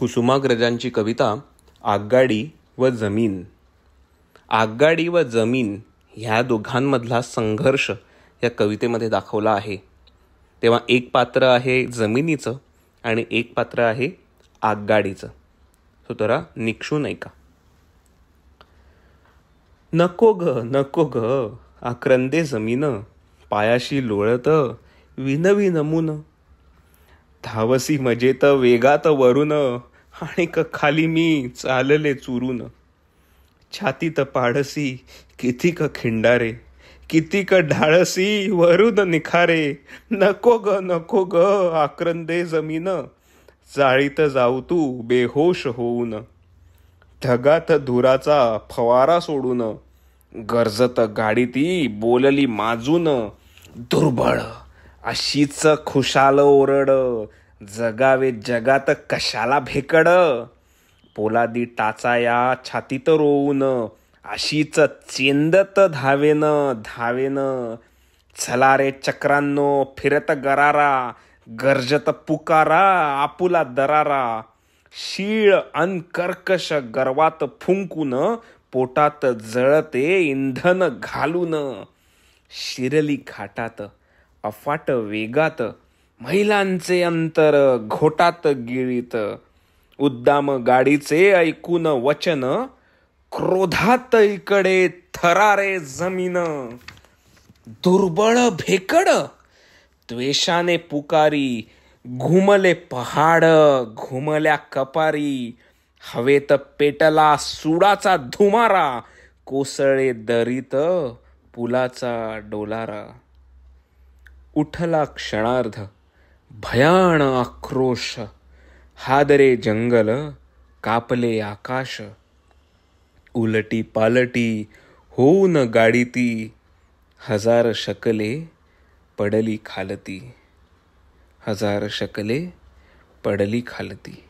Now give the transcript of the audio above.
कुसुमाग्रजांची कविता आगगाडी व जमीन आगगाडी व जमीन ह्या दोघांमधला संघर्ष या कवितेमध्ये दाखवला आहे तेव्हा एक पात्र आहे जमिनीचं आणि एक पात्र आहे आगगाडीचं सो तरा नाही का नको ग नको ग आक्रंदे जमीन पायाशी लोळत विनवी नमुन धावसी मजेत वेगात वरून आणि क खाली मी चालले चुरून छातीत पाडसी किती क खिंडारे किती क ढाळसी वरून निखारे नको ग नको ग आक्रंदे जमीन चाळीत जाऊ तू बेहोश होऊन ढगात धुराचा फवारा सोडून गरजत ती बोलली माजून दुर्बळ अशीच खुशाल ओरड जगावे जगात कशाला भेकड पोलादी टाचाया छातीत रोवून अशीच चेंदत धावेन धावेन चला रे चक्रांनो फिरत गरारा गरजत पुकारा आपुला दरारा शीळ अन कर्कश गर्वात फुंकून पोटात जळते इंधन घालून शिरली घाटात अफाट वेगात महिलांचे अंतर घोटात गिळीत उद्दाम गाडीचे ऐकून वचन क्रोधात इकडे थरारे जमीन दुर्बळ भेकड द्वेषाने पुकारी घुमले पहाड घुमल्या कपारी हवेत पेटला सुडाचा धुमारा कोसळे दरीत पुलाचा डोलारा उठला क्षणार्ध भयाण आक्रोश हादरे जंगल कापले आकाश उलटी पालटी होऊन गाडीती हजार शकले पडली खालती हजार शकले पडली खालती